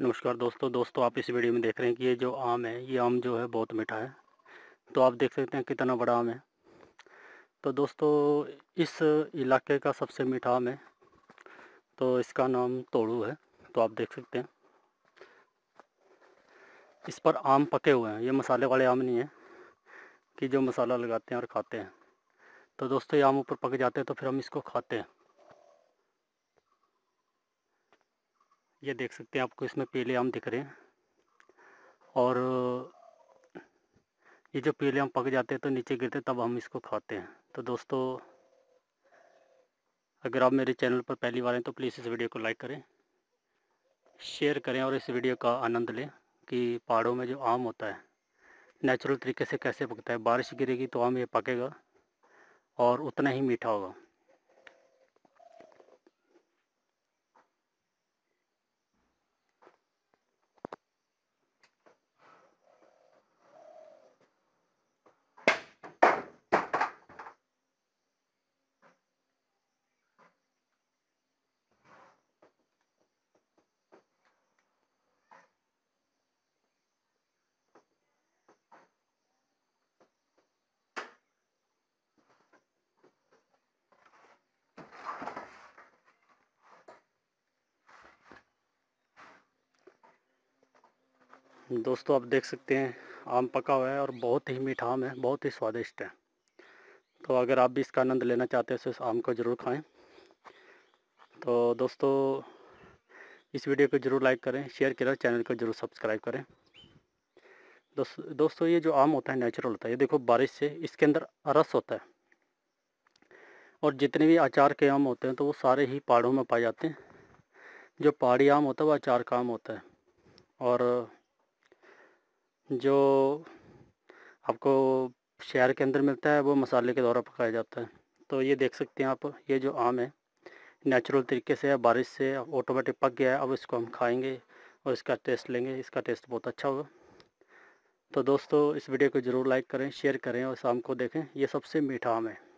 नमस्कार दोस्तों दोस्तों आप इस वीडियो में देख रहे हैं कि ये जो आम है ये आम जो है बहुत मीठा है तो आप देख सकते हैं कितना बड़ा आम है तो दोस्तों इस इलाके का सबसे मीठा आम है तो इसका नाम तोड़ू है तो आप देख सकते हैं इस पर आम पके हुए हैं ये मसाले वाले आम नहीं है कि जो मसाला लगाते हैं और खाते हैं तो दोस्तों ये आम ऊपर पक जाते हैं तो फिर हम इसको खाते हैं ये देख सकते हैं आपको इसमें पीले आम दिख रहे हैं और ये जो पीले आम पक जाते हैं तो नीचे गिरते तब हम इसको खाते हैं तो दोस्तों अगर आप मेरे चैनल पर पहली बार हैं तो प्लीज़ इस वीडियो को लाइक करें शेयर करें और इस वीडियो का आनंद लें कि पहाड़ों में जो आम होता है नेचुरल तरीके से कैसे पकता है बारिश गिरेगी तो आम ये पकेगा और उतना ही मीठा होगा दोस्तों आप देख सकते हैं आम पका हुआ है और बहुत ही मीठा आम है बहुत ही स्वादिष्ट है तो अगर आप भी इसका आनंद लेना चाहते हैं तो इस आम को ज़रूर खाएं तो दोस्तों इस वीडियो को ज़रूर लाइक करें शेयर करें चैनल को ज़रूर सब्सक्राइब करें दोस्त दोस्तों ये जो आम होता है नेचुरल होता है ये देखो बारिश से इसके अंदर रस होता है और जितने भी अचार के आम होते हैं तो वो सारे ही पहाड़ों में पाए जाते हैं जो पहाड़ी आम होता है वो अचार का आम होता है और जो आपको शहर के अंदर मिलता है वो मसाले के द्वारा पकाया जाता है तो ये देख सकते हैं आप ये जो आम है नेचुरल तरीके से है बारिश से ऑटोमेटिक पक गया है अब इसको हम खाएंगे और इसका टेस्ट लेंगे इसका टेस्ट बहुत अच्छा होगा तो दोस्तों इस वीडियो को ज़रूर लाइक करें शेयर करें और शाम को देखें ये सबसे मीठा आम है